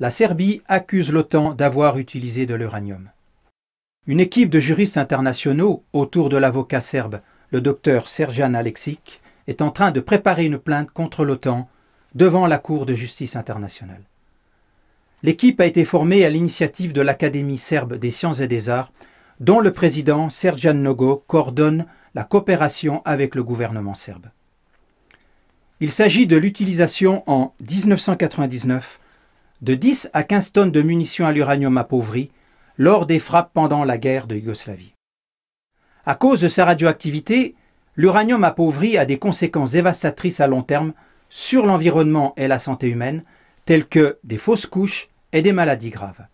la Serbie accuse l'OTAN d'avoir utilisé de l'uranium. Une équipe de juristes internationaux autour de l'avocat serbe, le docteur Serjan Aleksic, est en train de préparer une plainte contre l'OTAN devant la Cour de justice internationale. L'équipe a été formée à l'initiative de l'Académie serbe des sciences et des arts, dont le président Serjan Nogo coordonne la coopération avec le gouvernement serbe. Il s'agit de l'utilisation en 1999 de 10 à 15 tonnes de munitions à l'uranium appauvri lors des frappes pendant la guerre de Yougoslavie. À cause de sa radioactivité, l'uranium appauvri a des conséquences dévastatrices à long terme sur l'environnement et la santé humaine, telles que des fausses couches et des maladies graves.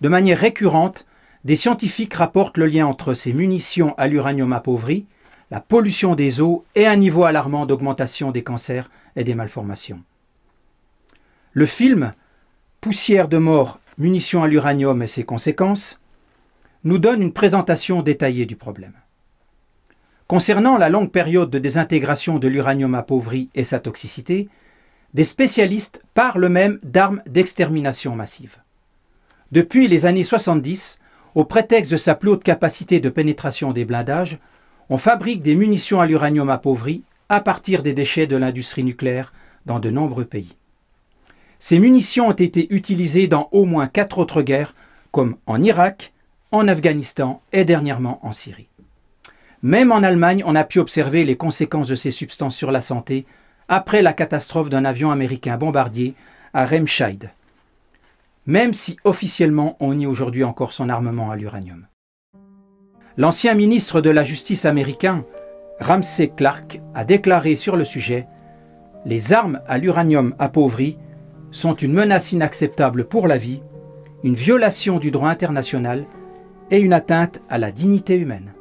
De manière récurrente, des scientifiques rapportent le lien entre ces munitions à l'uranium appauvri, la pollution des eaux et un niveau alarmant d'augmentation des cancers et des malformations. Le film Poussière de mort, munitions à l'uranium et ses conséquences, nous donne une présentation détaillée du problème. Concernant la longue période de désintégration de l'uranium appauvri et sa toxicité, des spécialistes parlent même d'armes d'extermination massive. Depuis les années 70, au prétexte de sa plus haute capacité de pénétration des blindages, on fabrique des munitions à l'uranium appauvri à partir des déchets de l'industrie nucléaire dans de nombreux pays. Ces munitions ont été utilisées dans au moins quatre autres guerres, comme en Irak, en Afghanistan et dernièrement en Syrie. Même en Allemagne, on a pu observer les conséquences de ces substances sur la santé après la catastrophe d'un avion américain bombardier à Remscheid, même si officiellement on nie aujourd'hui encore son armement à l'uranium. L'ancien ministre de la Justice américain, Ramsey Clark, a déclaré sur le sujet Les armes à l'uranium appauvries » sont une menace inacceptable pour la vie, une violation du droit international et une atteinte à la dignité humaine.